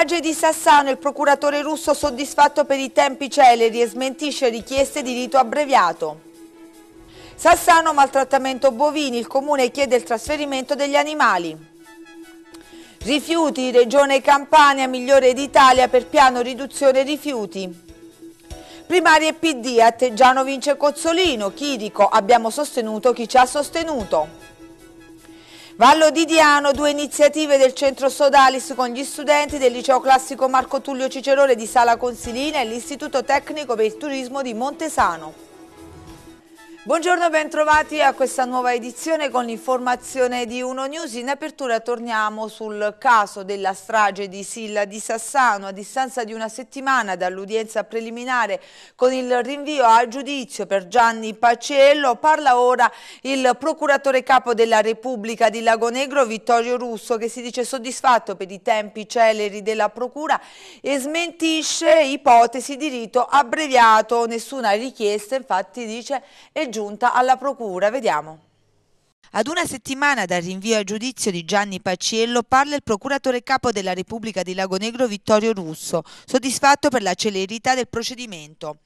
strage di Sassano, il procuratore russo soddisfatto per i tempi celeri e smentisce richieste di rito abbreviato. Sassano maltrattamento bovini, il comune chiede il trasferimento degli animali. Rifiuti, Regione Campania, migliore d'Italia per piano riduzione rifiuti. Primarie PD, Atteggiano vince Cozzolino, Chirico, abbiamo sostenuto chi ci ha sostenuto. Vallo di Diano, due iniziative del centro Sodalis con gli studenti del liceo classico Marco Tullio Cicerone di Sala Consilina e l'Istituto Tecnico per il Turismo di Montesano. Buongiorno, bentrovati a questa nuova edizione con l'informazione di Uno News. In apertura torniamo sul caso della strage di Silla di Sassano. A distanza di una settimana dall'udienza preliminare con il rinvio a giudizio per Gianni Pacello, parla ora il procuratore capo della Repubblica di Lagonegro, Vittorio Russo, che si dice soddisfatto per i tempi celeri della procura e smentisce ipotesi di rito abbreviato. Nessuna richiesta, infatti, dice, è giusto giunta alla Procura. Vediamo. Ad una settimana dal rinvio a giudizio di Gianni Paciello parla il procuratore capo della Repubblica di Lagonegro Vittorio Russo, soddisfatto per la celerità del procedimento.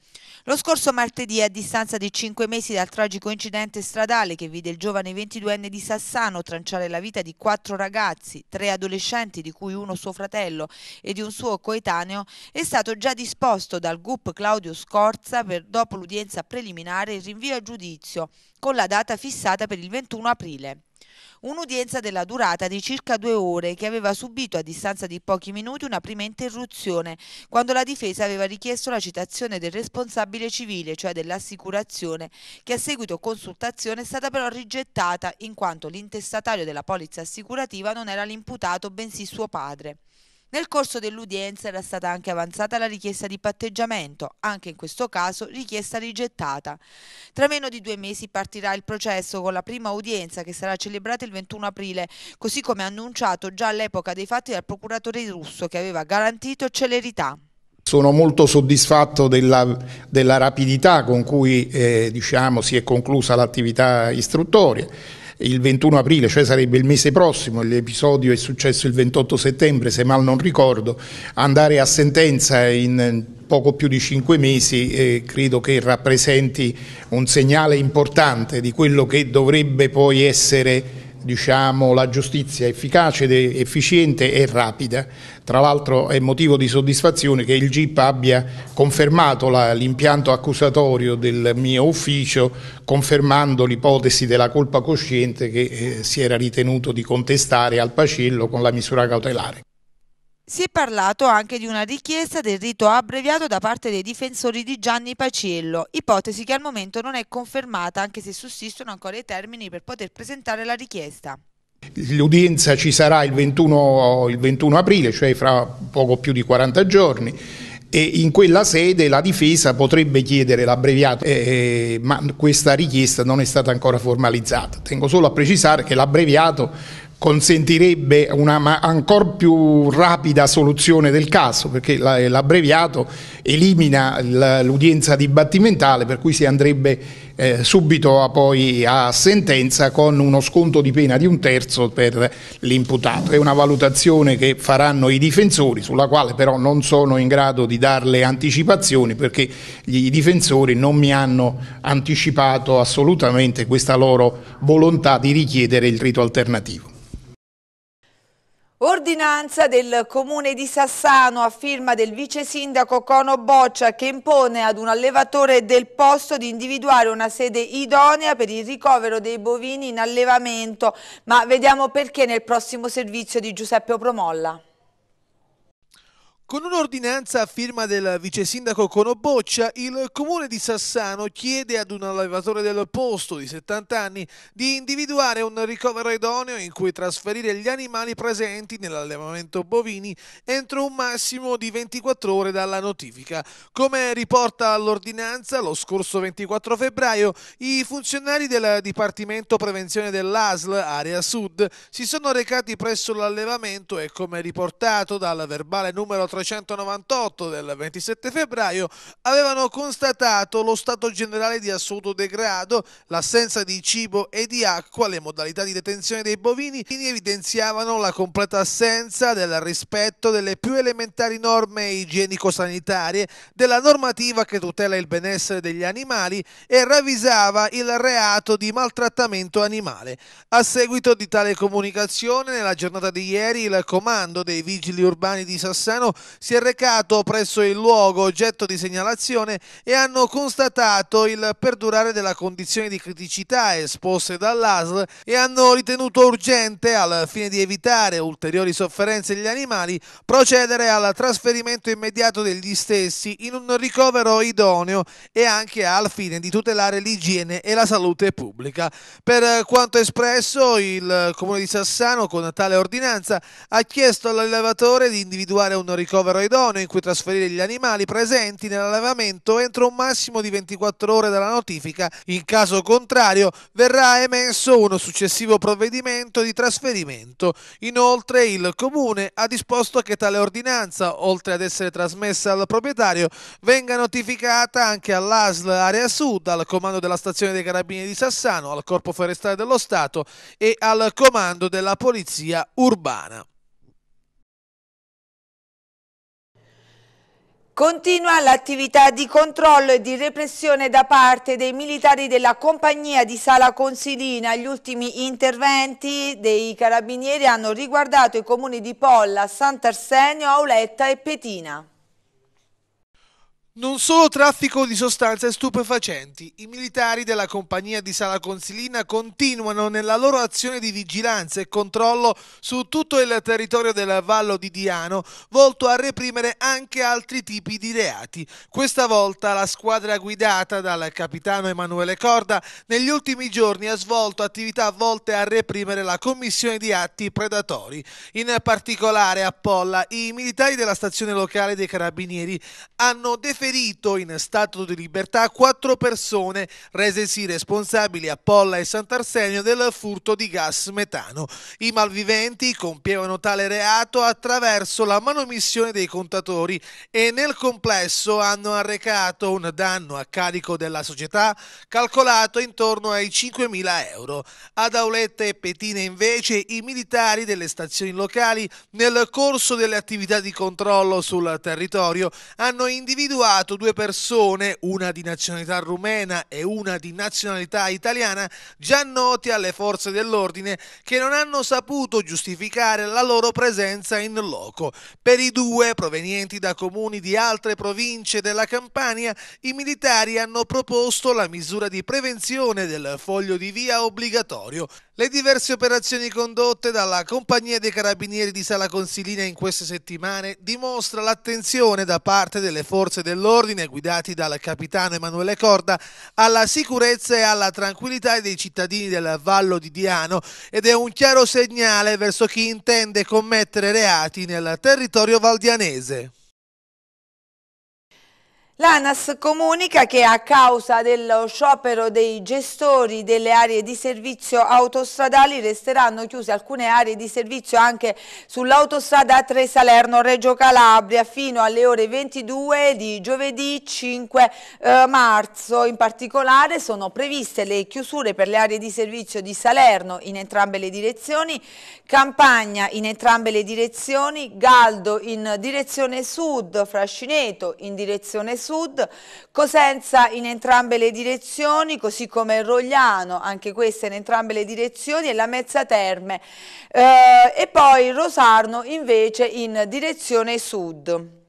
Lo scorso martedì, a distanza di cinque mesi dal tragico incidente stradale che vide il giovane 22enne di Sassano tranciare la vita di quattro ragazzi, tre adolescenti di cui uno suo fratello e di un suo coetaneo, è stato già disposto dal GUP Claudio Scorza per, dopo l'udienza preliminare il rinvio a giudizio con la data fissata per il 21 aprile. Un'udienza della durata di circa due ore che aveva subito a distanza di pochi minuti una prima interruzione quando la difesa aveva richiesto la citazione del responsabile civile, cioè dell'assicurazione, che a seguito consultazione è stata però rigettata in quanto l'intestatario della polizza assicurativa non era l'imputato bensì suo padre. Nel corso dell'udienza era stata anche avanzata la richiesta di patteggiamento, anche in questo caso richiesta rigettata. Tra meno di due mesi partirà il processo con la prima udienza che sarà celebrata il 21 aprile, così come annunciato già all'epoca dei fatti dal procuratore russo che aveva garantito celerità. Sono molto soddisfatto della, della rapidità con cui eh, diciamo, si è conclusa l'attività istruttoria il 21 aprile, cioè sarebbe il mese prossimo, l'episodio è successo il 28 settembre se mal non ricordo, andare a sentenza in poco più di cinque mesi eh, credo che rappresenti un segnale importante di quello che dovrebbe poi essere diciamo, la giustizia efficace, efficiente e rapida tra l'altro è motivo di soddisfazione che il GIP abbia confermato l'impianto accusatorio del mio ufficio, confermando l'ipotesi della colpa cosciente che eh, si era ritenuto di contestare al Pacello con la misura cautelare. Si è parlato anche di una richiesta del rito abbreviato da parte dei difensori di Gianni Paciello, ipotesi che al momento non è confermata anche se sussistono ancora i termini per poter presentare la richiesta. L'udienza ci sarà il 21, il 21 aprile, cioè fra poco più di 40 giorni e in quella sede la difesa potrebbe chiedere l'abbreviato, eh, eh, ma questa richiesta non è stata ancora formalizzata. Tengo solo a precisare che l'abbreviato consentirebbe una ancora più rapida soluzione del caso, perché l'abbreviato elimina l'udienza dibattimentale, per cui si andrebbe eh, subito poi a sentenza con uno sconto di pena di un terzo per l'imputato. È una valutazione che faranno i difensori, sulla quale però non sono in grado di darle anticipazioni perché i difensori non mi hanno anticipato assolutamente questa loro volontà di richiedere il rito alternativo. Ordinanza del comune di Sassano a firma del vice sindaco Cono Boccia che impone ad un allevatore del posto di individuare una sede idonea per il ricovero dei bovini in allevamento. Ma vediamo perché nel prossimo servizio di Giuseppe Promolla. Con un'ordinanza a firma del vice sindaco Conoboccia, il comune di Sassano chiede ad un allevatore del posto di 70 anni di individuare un ricovero idoneo in cui trasferire gli animali presenti nell'allevamento bovini entro un massimo di 24 ore dalla notifica. Come riporta l'ordinanza, lo scorso 24 febbraio i funzionari del Dipartimento Prevenzione dell'ASL, area sud, si sono recati presso l'allevamento e come riportato dal verbale numero 300 1998 del 27 febbraio avevano constatato lo stato generale di assoluto degrado, l'assenza di cibo e di acqua, le modalità di detenzione dei bovini evidenziavano la completa assenza del rispetto delle più elementari norme igienico-sanitarie, della normativa che tutela il benessere degli animali e ravvisava il reato di maltrattamento animale. A seguito di tale comunicazione, nella giornata di ieri, il comando dei vigili urbani di Sassano si è recato presso il luogo oggetto di segnalazione e hanno constatato il perdurare della condizione di criticità esposte dall'ASL e hanno ritenuto urgente, al fine di evitare ulteriori sofferenze degli animali, procedere al trasferimento immediato degli stessi in un ricovero idoneo e anche al fine di tutelare l'igiene e la salute pubblica. Per quanto espresso, il Comune di Sassano con tale ordinanza ha chiesto all'allevatore di individuare un ricovero ricovero idoneo in cui trasferire gli animali presenti nell'allevamento entro un massimo di 24 ore dalla notifica. In caso contrario verrà emesso uno successivo provvedimento di trasferimento. Inoltre il Comune ha disposto che tale ordinanza, oltre ad essere trasmessa al proprietario, venga notificata anche all'ASL Area Sud, al comando della stazione dei carabinieri di Sassano, al Corpo Forestale dello Stato e al comando della Polizia Urbana. Continua l'attività di controllo e di repressione da parte dei militari della compagnia di Sala Consilina. Gli ultimi interventi dei carabinieri hanno riguardato i comuni di Polla, Sant'Arsenio, Auletta e Petina. Non solo traffico di sostanze stupefacenti, i militari della compagnia di Sala Consilina continuano nella loro azione di vigilanza e controllo su tutto il territorio del Vallo di Diano, volto a reprimere anche altri tipi di reati. Questa volta la squadra guidata dal capitano Emanuele Corda negli ultimi giorni ha svolto attività volte a reprimere la commissione di atti predatori. In particolare a Polla i militari della stazione locale dei Carabinieri hanno defeso ferito in stato di libertà quattro persone resesi responsabili a Polla e Sant'Arsenio del furto di gas metano. I malviventi compievano tale reato attraverso la manomissione dei contatori e nel complesso hanno arrecato un danno a carico della società calcolato intorno ai 5.000 euro. Ad Auletta e Petine invece i militari delle stazioni locali nel corso delle attività di controllo sul territorio hanno individuato trovato due persone, una di nazionalità rumena e una di nazionalità italiana, già noti alle forze dell'ordine, che non hanno saputo giustificare la loro presenza in loco. Per i due, provenienti da comuni di altre province della Campania, i militari hanno proposto la misura di prevenzione del foglio di via obbligatorio. Le diverse operazioni condotte dalla Compagnia dei Carabinieri di Sala Consilina in queste settimane dimostra l'attenzione da parte delle forze dell'ordine guidati dal capitano Emanuele Corda alla sicurezza e alla tranquillità dei cittadini del Vallo di Diano ed è un chiaro segnale verso chi intende commettere reati nel territorio valdianese. L'ANAS comunica che a causa dello sciopero dei gestori delle aree di servizio autostradali resteranno chiuse alcune aree di servizio anche sull'autostrada 3 Salerno-Reggio Calabria fino alle ore 22 di giovedì 5 eh, marzo. In particolare sono previste le chiusure per le aree di servizio di Salerno in entrambe le direzioni, Campagna in entrambe le direzioni, Galdo in direzione sud, Frascineto in direzione sud, sud, Cosenza in entrambe le direzioni, così come Rogliano, anche questa in entrambe le direzioni, e la Mezza Terme, eh, e poi Rosarno invece in direzione sud.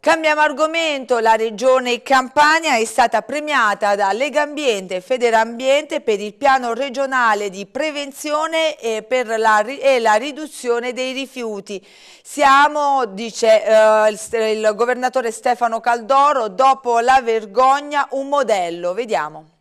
Cambiamo argomento, la regione Campania è stata premiata da Lega Ambiente e Federambiente per il piano regionale di prevenzione e, la, e la, riduzione dei rifiuti. Siamo, dice eh, il, il governatore Stefano Caldoro, dopo la vergogna un modello. Vediamo.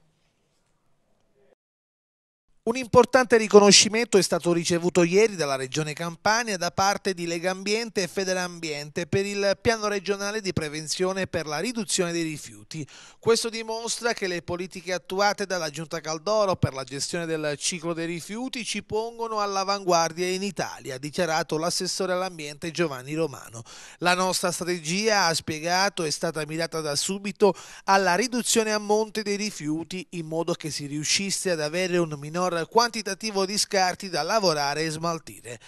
Un importante riconoscimento è stato ricevuto ieri dalla Regione Campania da parte di Lega Ambiente e Federambiente per il piano regionale di prevenzione per la riduzione dei rifiuti. Questo dimostra che le politiche attuate dalla Giunta Caldoro per la gestione del ciclo dei rifiuti ci pongono all'avanguardia in Italia, ha dichiarato l'assessore all'ambiente Giovanni Romano. La nostra strategia, ha spiegato, è stata mirata da subito alla riduzione a monte dei rifiuti in modo che si riuscisse ad avere un minore quantitativo di scarti da lavorare e smaltire.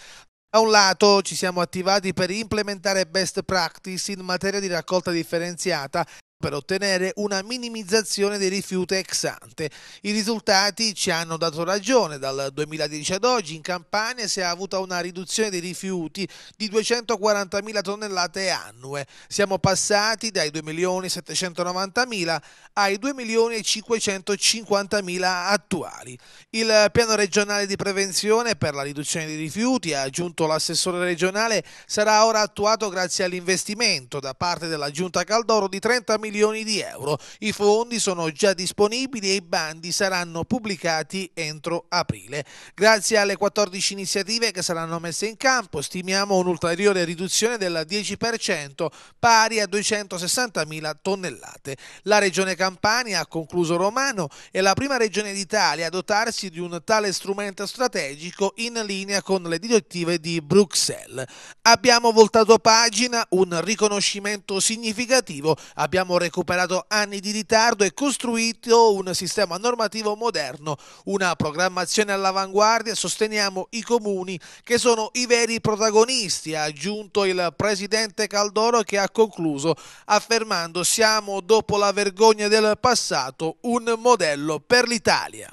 Da un lato ci siamo attivati per implementare best practice in materia di raccolta differenziata per ottenere una minimizzazione dei rifiuti ex ante. I risultati ci hanno dato ragione. Dal 2010 ad oggi in Campania si è avuta una riduzione dei rifiuti di 240.000 tonnellate annue. Siamo passati dai 2.790.000 ai 2.550.000 attuali. Il piano regionale di prevenzione per la riduzione dei rifiuti, ha aggiunto l'assessore regionale, sarà ora attuato grazie all'investimento da parte della Giunta Caldoro di 30 milioni milioni di euro. I fondi sono già disponibili e i bandi saranno pubblicati entro aprile. Grazie alle 14 iniziative che saranno messe in campo stimiamo un'ulteriore riduzione del 10% pari a 260.000 tonnellate. La regione Campania, ha concluso Romano, è la prima regione d'Italia a dotarsi di un tale strumento strategico in linea con le direttive di Bruxelles. Abbiamo voltato pagina, un riconoscimento significativo, abbiamo abbiamo recuperato anni di ritardo e costruito un sistema normativo moderno, una programmazione all'avanguardia e sosteniamo i comuni che sono i veri protagonisti, ha aggiunto il presidente Caldoro che ha concluso affermando siamo dopo la vergogna del passato un modello per l'Italia.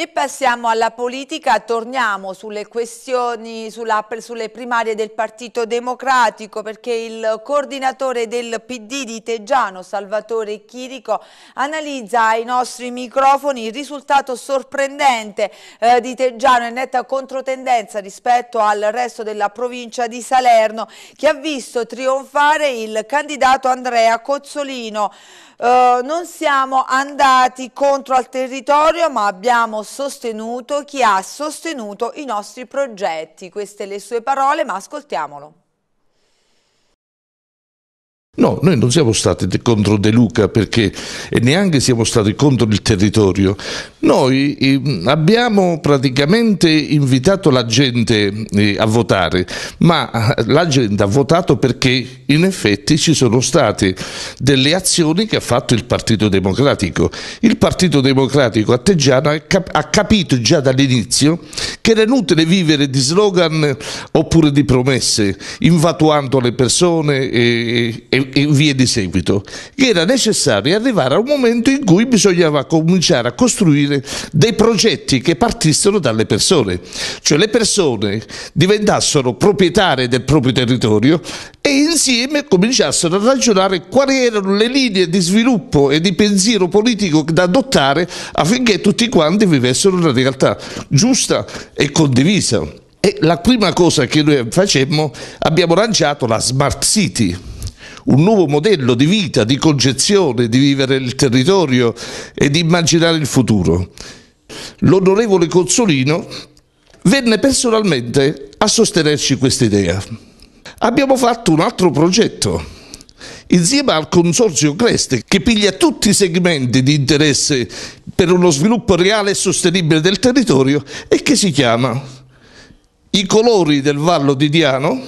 E passiamo alla politica, torniamo sulle questioni, sulla, sulle primarie del Partito Democratico perché il coordinatore del PD di Teggiano, Salvatore Chirico, analizza ai nostri microfoni il risultato sorprendente eh, di Teggiano in netta controtendenza rispetto al resto della provincia di Salerno che ha visto trionfare il candidato Andrea Cozzolino. Uh, non siamo andati contro al territorio ma abbiamo sostenuto chi ha sostenuto i nostri progetti. Queste le sue parole ma ascoltiamolo. No, noi non siamo stati contro De Luca perché, e neanche siamo stati contro il territorio. Noi eh, abbiamo praticamente invitato la gente eh, a votare, ma eh, la gente ha votato perché in effetti ci sono state delle azioni che ha fatto il Partito Democratico. Il Partito Democratico a Teggiano ha capito già dall'inizio che era inutile vivere di slogan oppure di promesse, infatuando le persone e, e e via di seguito. Era necessario arrivare a un momento in cui bisognava cominciare a costruire dei progetti che partissero dalle persone, cioè le persone diventassero proprietarie del proprio territorio e insieme cominciassero a ragionare quali erano le linee di sviluppo e di pensiero politico da adottare affinché tutti quanti vivessero una realtà giusta e condivisa. E la prima cosa che noi facemmo, abbiamo lanciato la Smart City, un nuovo modello di vita, di concezione, di vivere il territorio e di immaginare il futuro. L'onorevole Cozzolino venne personalmente a sostenerci questa idea. Abbiamo fatto un altro progetto insieme al consorzio Creste che piglia tutti i segmenti di interesse per uno sviluppo reale e sostenibile del territorio e che si chiama I colori del Vallo di Diano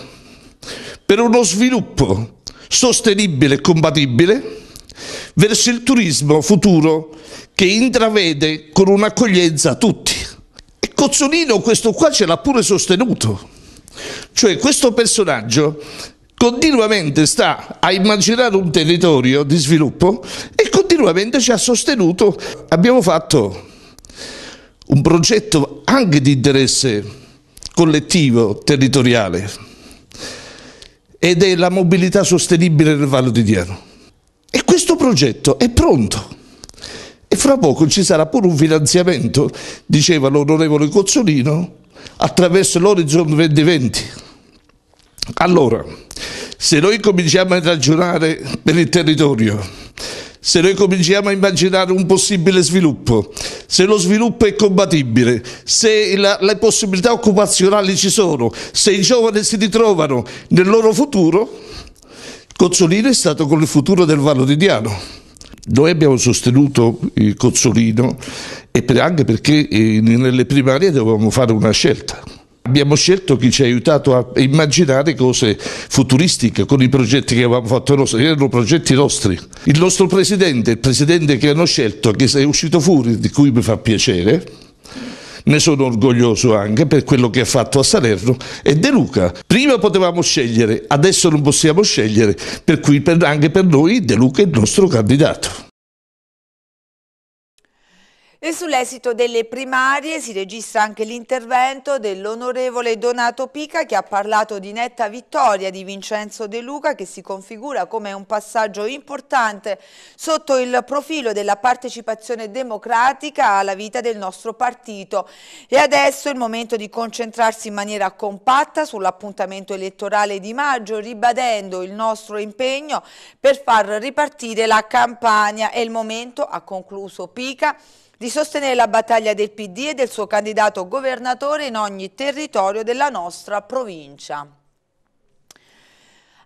per uno sviluppo sostenibile e compatibile verso il turismo futuro che intravede con un'accoglienza a tutti. E Cozzolino questo qua ce l'ha pure sostenuto, cioè questo personaggio continuamente sta a immaginare un territorio di sviluppo e continuamente ci ha sostenuto. Abbiamo fatto un progetto anche di interesse collettivo, territoriale ed è la mobilità sostenibile nel Vallo di Diano. E questo progetto è pronto. E fra poco ci sarà pure un finanziamento, diceva l'onorevole Cozzolino, attraverso l'Horizon 2020. Allora, se noi cominciamo a ragionare per il territorio, se noi cominciamo a immaginare un possibile sviluppo, se lo sviluppo è compatibile, se la, le possibilità occupazionali ci sono, se i giovani si ritrovano nel loro futuro, Cozzolino è stato con il futuro del Valoridiano. Noi abbiamo sostenuto Cozzolino anche perché eh, nelle primarie dovevamo fare una scelta Abbiamo scelto chi ci ha aiutato a immaginare cose futuristiche con i progetti che avevamo fatto noi, erano progetti nostri. Il nostro presidente, il presidente che hanno scelto, che è uscito fuori, di cui mi fa piacere, ne sono orgoglioso anche per quello che ha fatto a Salerno è De Luca. Prima potevamo scegliere, adesso non possiamo scegliere, per cui anche per noi De Luca è il nostro candidato. E sull'esito delle primarie si registra anche l'intervento dell'onorevole Donato Pica che ha parlato di netta vittoria di Vincenzo De Luca che si configura come un passaggio importante sotto il profilo della partecipazione democratica alla vita del nostro partito. E adesso è il momento di concentrarsi in maniera compatta sull'appuntamento elettorale di maggio ribadendo il nostro impegno per far ripartire la campagna. È il momento, ha concluso Pica, di sostenere la battaglia del PD e del suo candidato governatore in ogni territorio della nostra provincia.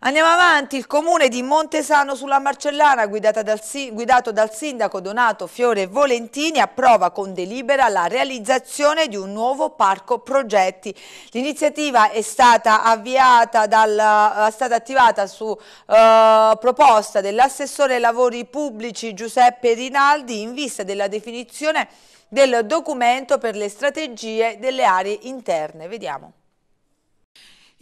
Andiamo avanti, il comune di Montesano sulla Marcellana, dal, guidato dal sindaco Donato Fiore Volentini, approva con delibera la realizzazione di un nuovo parco progetti. L'iniziativa è stata, dal, è stata attivata su eh, proposta dell'assessore lavori pubblici Giuseppe Rinaldi in vista della definizione del documento per le strategie delle aree interne. Vediamo.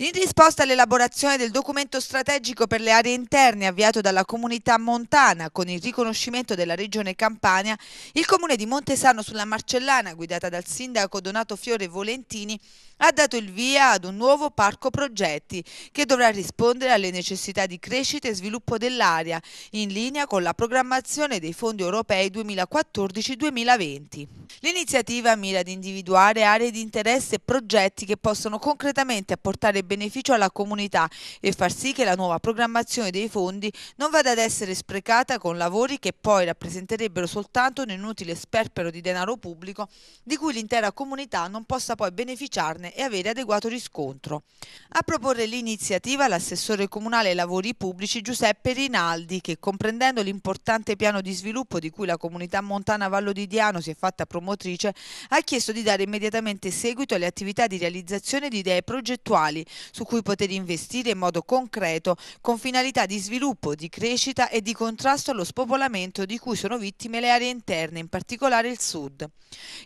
In risposta all'elaborazione del documento strategico per le aree interne avviato dalla comunità montana con il riconoscimento della regione Campania, il comune di Montesano sulla Marcellana, guidata dal sindaco Donato Fiore Volentini, ha dato il via ad un nuovo parco progetti che dovrà rispondere alle necessità di crescita e sviluppo dell'area, in linea con la programmazione dei fondi europei 2014-2020. L'iniziativa mira ad individuare aree di interesse e progetti che possono concretamente apportare benefici beneficio alla comunità e far sì che la nuova programmazione dei fondi non vada ad essere sprecata con lavori che poi rappresenterebbero soltanto un inutile sperpero di denaro pubblico di cui l'intera comunità non possa poi beneficiarne e avere adeguato riscontro. A proporre l'iniziativa l'assessore comunale ai lavori pubblici Giuseppe Rinaldi che comprendendo l'importante piano di sviluppo di cui la comunità montana Vallo di Diano si è fatta promotrice ha chiesto di dare immediatamente seguito alle attività di realizzazione di idee progettuali su cui poter investire in modo concreto con finalità di sviluppo, di crescita e di contrasto allo spopolamento di cui sono vittime le aree interne, in particolare il sud.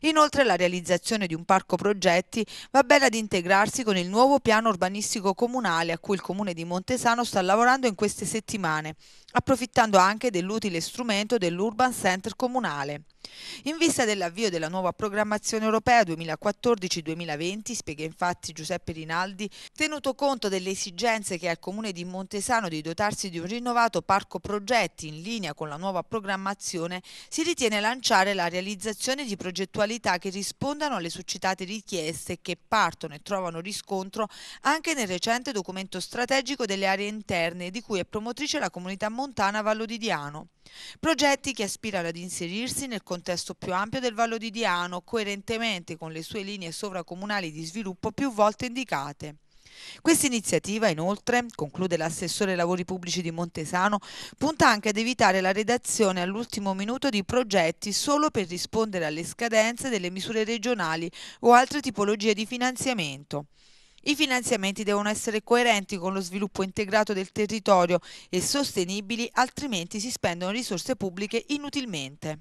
Inoltre la realizzazione di un parco progetti va bene ad integrarsi con il nuovo piano urbanistico comunale a cui il comune di Montesano sta lavorando in queste settimane approfittando anche dell'utile strumento dell'Urban Center comunale. In vista dell'avvio della nuova programmazione europea 2014-2020, spiega infatti Giuseppe Rinaldi, tenuto conto delle esigenze che ha il Comune di Montesano di dotarsi di un rinnovato parco progetti in linea con la nuova programmazione, si ritiene lanciare la realizzazione di progettualità che rispondano alle suscitate richieste che partono e trovano riscontro anche nel recente documento strategico delle aree interne di cui è promotrice la comunità montesana montana Vallo vallodidiano. Progetti che aspirano ad inserirsi nel contesto più ampio del Vallo vallodidiano, coerentemente con le sue linee sovracomunali di sviluppo più volte indicate. Questa iniziativa, inoltre, conclude l'assessore ai lavori pubblici di Montesano, punta anche ad evitare la redazione all'ultimo minuto di progetti solo per rispondere alle scadenze delle misure regionali o altre tipologie di finanziamento. I finanziamenti devono essere coerenti con lo sviluppo integrato del territorio e sostenibili, altrimenti si spendono risorse pubbliche inutilmente.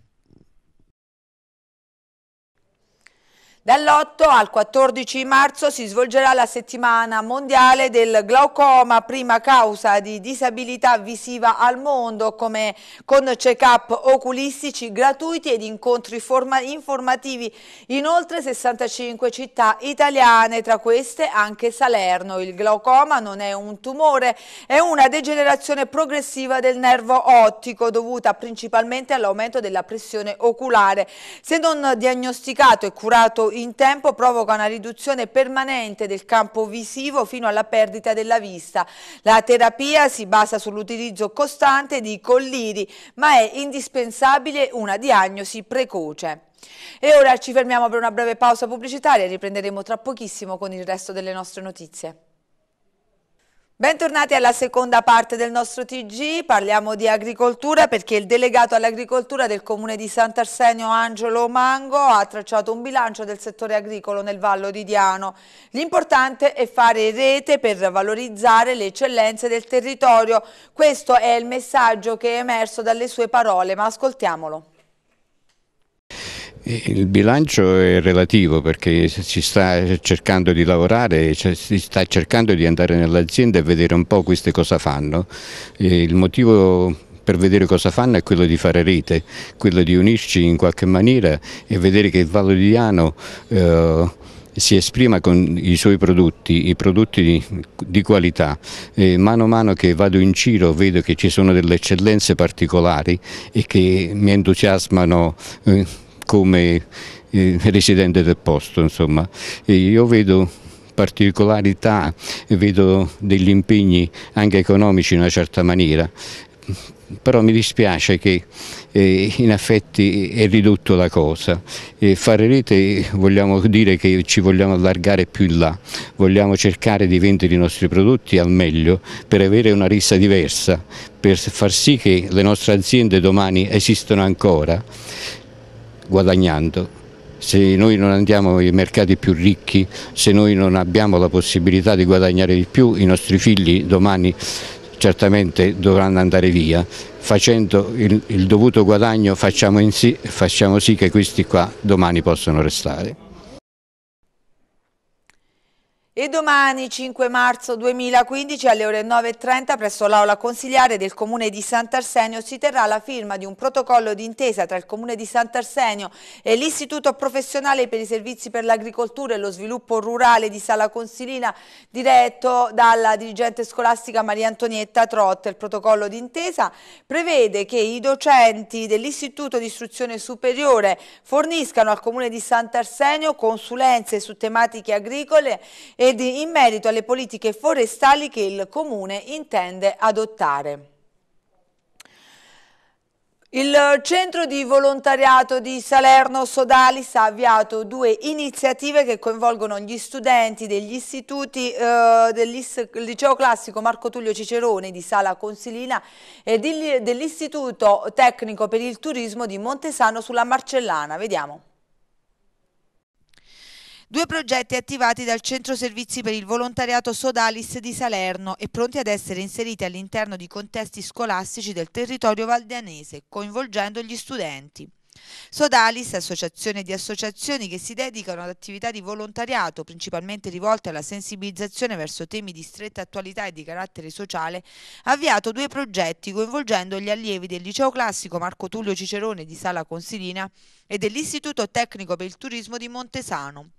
Dall'8 al 14 marzo si svolgerà la settimana mondiale del glaucoma, prima causa di disabilità visiva al mondo, come con check-up oculistici gratuiti ed incontri informativi in oltre 65 città italiane, tra queste anche Salerno. Il glaucoma non è un tumore, è una degenerazione progressiva del nervo ottico dovuta principalmente all'aumento della pressione oculare. Se non diagnosticato e curato in tempo provoca una riduzione permanente del campo visivo fino alla perdita della vista. La terapia si basa sull'utilizzo costante di colliri, ma è indispensabile una diagnosi precoce. E ora ci fermiamo per una breve pausa pubblicitaria, riprenderemo tra pochissimo con il resto delle nostre notizie. Bentornati alla seconda parte del nostro TG, parliamo di agricoltura perché il delegato all'agricoltura del comune di Sant'Arsenio Angelo Mango ha tracciato un bilancio del settore agricolo nel Vallo di Diano. L'importante è fare rete per valorizzare le eccellenze del territorio, questo è il messaggio che è emerso dalle sue parole, ma ascoltiamolo. Eh, il bilancio è relativo perché si sta cercando di lavorare, si sta cercando di andare nell'azienda e vedere un po' queste cosa fanno. E eh, il motivo per vedere cosa fanno è quello di fare rete, quello di unirci in qualche maniera e vedere che il Valodiano eh, si esprima con i suoi prodotti, i prodotti di, di qualità. E eh, mano a mano che vado in giro vedo che ci sono delle eccellenze particolari e che mi entusiasmano. Eh, come eh, residente del posto. Insomma. E io vedo particolarità, vedo degli impegni anche economici in una certa maniera, però mi dispiace che eh, in effetti è ridotto la cosa. E fare rete vogliamo dire che ci vogliamo allargare più in là, vogliamo cercare di vendere i nostri prodotti al meglio per avere una rissa diversa, per far sì che le nostre aziende domani esistano ancora guadagnando. Se noi non andiamo ai mercati più ricchi, se noi non abbiamo la possibilità di guadagnare di più, i nostri figli domani certamente dovranno andare via. Facendo il, il dovuto guadagno facciamo, sì, facciamo sì che questi qua domani possano restare. E domani 5 marzo 2015 alle ore 9.30 presso l'aula consiliare del Comune di Sant'Arsenio si terrà la firma di un protocollo d'intesa tra il Comune di Sant'Arsenio e l'Istituto Professionale per i Servizi per l'Agricoltura e lo Sviluppo Rurale di Sala Consilina diretto dalla dirigente scolastica Maria Antonietta Trotte. Il protocollo d'intesa prevede che i docenti dell'Istituto di Istruzione Superiore forniscano al Comune di Sant'Arsenio consulenze su tematiche agricole e ed in merito alle politiche forestali che il Comune intende adottare. Il centro di volontariato di Salerno Sodalis ha avviato due iniziative che coinvolgono gli studenti degli istituti eh, del liceo classico Marco Tullio Cicerone di Sala Consilina e dell'istituto tecnico per il turismo di Montesano sulla Marcellana. Vediamo. Due progetti attivati dal Centro Servizi per il Volontariato Sodalis di Salerno e pronti ad essere inseriti all'interno di contesti scolastici del territorio valdianese, coinvolgendo gli studenti. Sodalis, associazione di associazioni che si dedicano ad attività di volontariato principalmente rivolte alla sensibilizzazione verso temi di stretta attualità e di carattere sociale, ha avviato due progetti coinvolgendo gli allievi del liceo classico Marco Tullio Cicerone di Sala Consilina e dell'Istituto Tecnico per il Turismo di Montesano.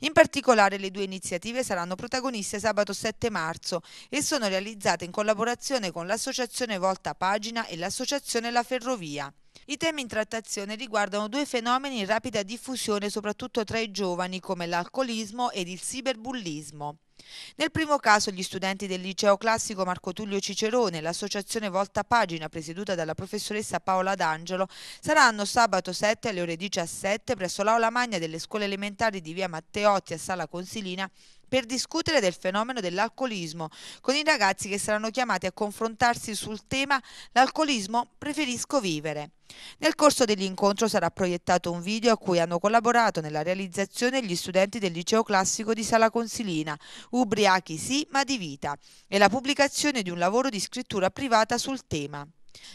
In particolare le due iniziative saranno protagoniste sabato 7 marzo e sono realizzate in collaborazione con l'Associazione Volta Pagina e l'Associazione La Ferrovia. I temi in trattazione riguardano due fenomeni in rapida diffusione soprattutto tra i giovani come l'alcolismo ed il cyberbullismo. Nel primo caso gli studenti del liceo classico Marco Tullio Cicerone e l'associazione Volta Pagina presieduta dalla professoressa Paola D'Angelo saranno sabato 7 alle ore 17 presso l'aula magna delle scuole elementari di via Matteotti a Sala Consilina per discutere del fenomeno dell'alcolismo con i ragazzi che saranno chiamati a confrontarsi sul tema L'alcolismo preferisco vivere. Nel corso dell'incontro sarà proiettato un video a cui hanno collaborato nella realizzazione gli studenti del liceo classico di Sala Consilina, ubriachi sì ma di vita, e la pubblicazione di un lavoro di scrittura privata sul tema.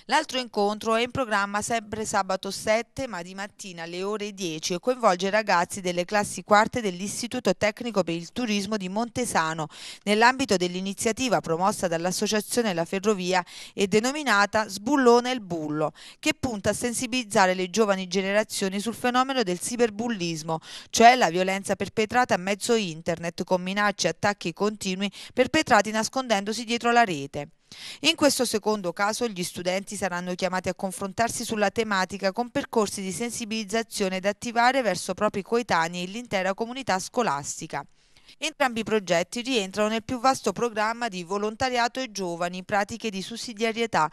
L'altro incontro è in programma sempre sabato 7, ma di mattina alle ore 10 e coinvolge i ragazzi delle classi quarte dell'Istituto Tecnico per il Turismo di Montesano nell'ambito dell'iniziativa promossa dall'Associazione La Ferrovia e denominata Sbullone il Bullo, che punta a sensibilizzare le giovani generazioni sul fenomeno del cyberbullismo, cioè la violenza perpetrata a mezzo internet con minacce e attacchi continui perpetrati nascondendosi dietro la rete. In questo secondo caso gli studenti saranno chiamati a confrontarsi sulla tematica con percorsi di sensibilizzazione da attivare verso propri coetanei e l'intera comunità scolastica. Entrambi i progetti rientrano nel più vasto programma di volontariato e giovani, pratiche di sussidiarietà,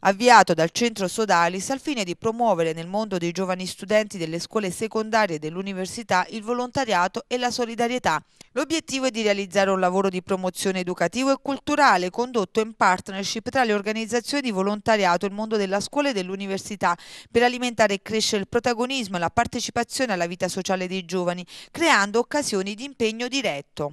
avviato dal centro Sodalis al fine di promuovere nel mondo dei giovani studenti delle scuole secondarie e dell'università il volontariato e la solidarietà. L'obiettivo è di realizzare un lavoro di promozione educativo e culturale condotto in partnership tra le organizzazioni di volontariato, e il mondo della scuola e dell'università per alimentare e crescere il protagonismo e la partecipazione alla vita sociale dei giovani, creando occasioni di impegno diretto. diretto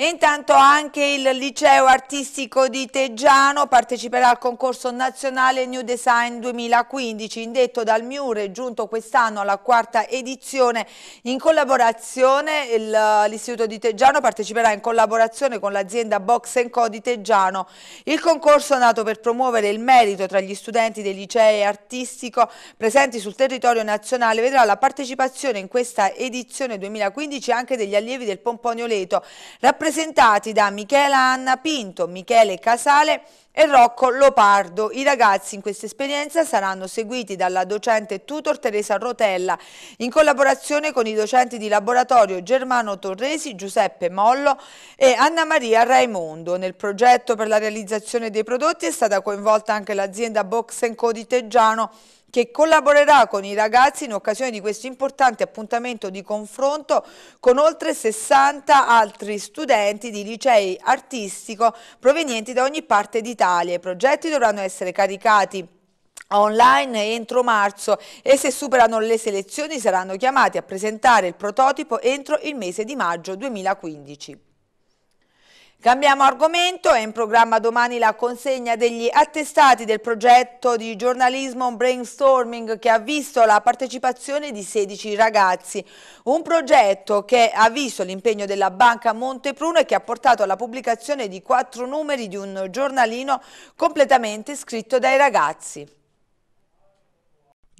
E intanto anche il liceo artistico di Teggiano parteciperà al concorso nazionale New Design 2015, indetto dal Miure, giunto quest'anno alla quarta edizione. In collaborazione, l'istituto di Teggiano parteciperà in collaborazione con l'azienda Box Co di Teggiano. Il concorso è nato per promuovere il merito tra gli studenti dei licei artistico presenti sul territorio nazionale vedrà la partecipazione in questa edizione 2015 anche degli allievi del Pomponio Leto, rappresentati rappresentati da Michela Anna Pinto, Michele Casale e Rocco Lopardo. I ragazzi in questa esperienza saranno seguiti dalla docente tutor Teresa Rotella in collaborazione con i docenti di laboratorio Germano Torresi, Giuseppe Mollo e Anna Maria Raimondo. Nel progetto per la realizzazione dei prodotti è stata coinvolta anche l'azienda Box Co di Teggiano che collaborerà con i ragazzi in occasione di questo importante appuntamento di confronto con oltre 60 altri studenti di licei artistico provenienti da ogni parte d'Italia. I progetti dovranno essere caricati online entro marzo e se superano le selezioni saranno chiamati a presentare il prototipo entro il mese di maggio 2015. Cambiamo argomento, è in programma domani la consegna degli attestati del progetto di giornalismo brainstorming che ha visto la partecipazione di 16 ragazzi, un progetto che ha visto l'impegno della Banca Montepruno e che ha portato alla pubblicazione di quattro numeri di un giornalino completamente scritto dai ragazzi.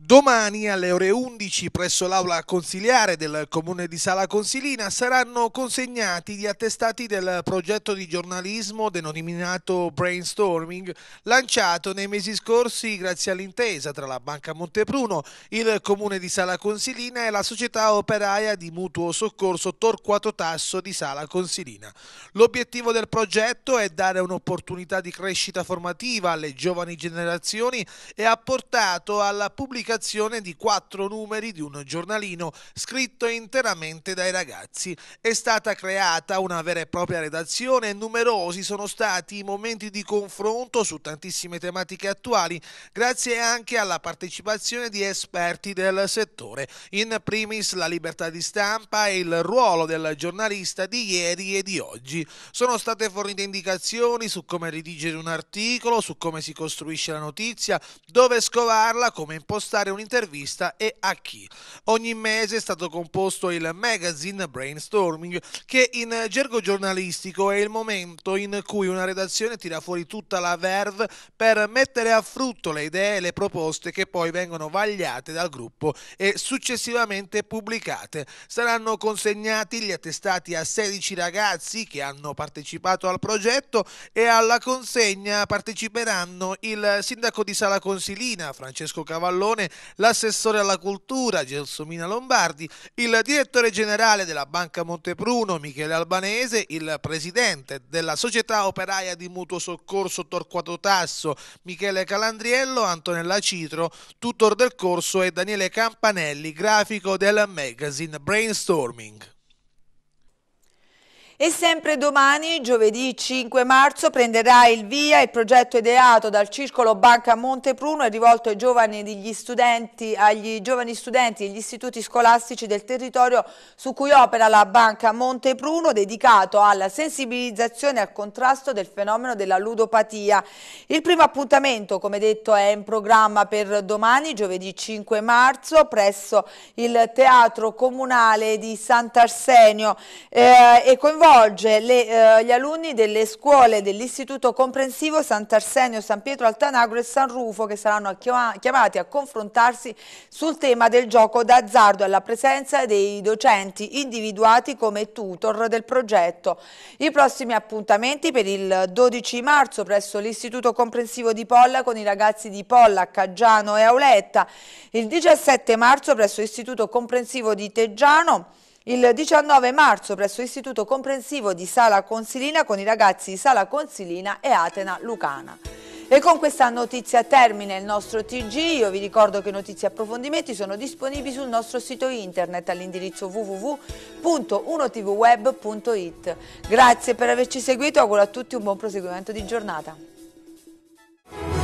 Domani alle ore 11 presso l'aula consiliare del comune di Sala Consilina saranno consegnati gli attestati del progetto di giornalismo denominato Brainstorming lanciato nei mesi scorsi grazie all'intesa tra la Banca Montepruno, il comune di Sala Consilina e la società operaia di mutuo soccorso Torquato Tasso di Sala Consilina. L'obiettivo del progetto è dare un'opportunità di crescita formativa alle giovani generazioni e ha portato alla pubblicazione pubblicazione di quattro numeri di un giornalino scritto interamente dai ragazzi. È stata creata una vera e propria redazione e numerosi sono stati i momenti di confronto su tantissime tematiche attuali, grazie anche alla partecipazione di esperti del settore, in primis la libertà di stampa e il ruolo del giornalista di ieri e di oggi. Sono state fornite indicazioni su come redigere un articolo, su come si costruisce la notizia, dove scovarla, come impostare fare un'intervista e a chi. Ogni mese è stato composto il magazine Brainstorming, che in gergo giornalistico è il momento in cui una redazione tira fuori tutta la verve per mettere a frutto le idee e le proposte che poi vengono vagliate dal gruppo e successivamente pubblicate. Saranno consegnati gli attestati a 16 ragazzi che hanno partecipato al progetto e alla consegna parteciperanno il sindaco di Sala Consilina Francesco Cavallone l'assessore alla cultura Gelsomina Lombardi, il direttore generale della Banca Montepruno Michele Albanese, il presidente della società operaia di mutuo soccorso Torquato Tasso Michele Calandriello, Antonella Citro, tutor del corso e Daniele Campanelli, grafico del magazine Brainstorming. E sempre domani, giovedì 5 marzo, prenderà il via il progetto ideato dal Circolo Banca Montepruno e rivolto ai giovani studenti, agli giovani studenti e agli istituti scolastici del territorio su cui opera la Banca Montepruno, dedicato alla sensibilizzazione e al contrasto del fenomeno della ludopatia. Il primo appuntamento, come detto, è in programma per domani, giovedì 5 marzo, presso il Teatro Comunale di Sant'Arsenio eh, e coinvolge coinvolge le, eh, gli alunni delle scuole dell'Istituto Comprensivo Sant'Arsenio, San Pietro Altanagro e San Rufo che saranno chiamati a confrontarsi sul tema del gioco d'azzardo alla presenza dei docenti individuati come tutor del progetto. I prossimi appuntamenti per il 12 marzo presso l'Istituto Comprensivo di Polla con i ragazzi di Polla, Caggiano e Auletta, il 17 marzo presso l'Istituto Comprensivo di Teggiano il 19 marzo presso l'Istituto Comprensivo di Sala Consilina con i ragazzi di Sala Consilina e Atena Lucana. E con questa notizia termina il nostro TG, io vi ricordo che notizie e approfondimenti sono disponibili sul nostro sito internet all'indirizzo www.unotvweb.it. Grazie per averci seguito, auguro a tutti un buon proseguimento di giornata.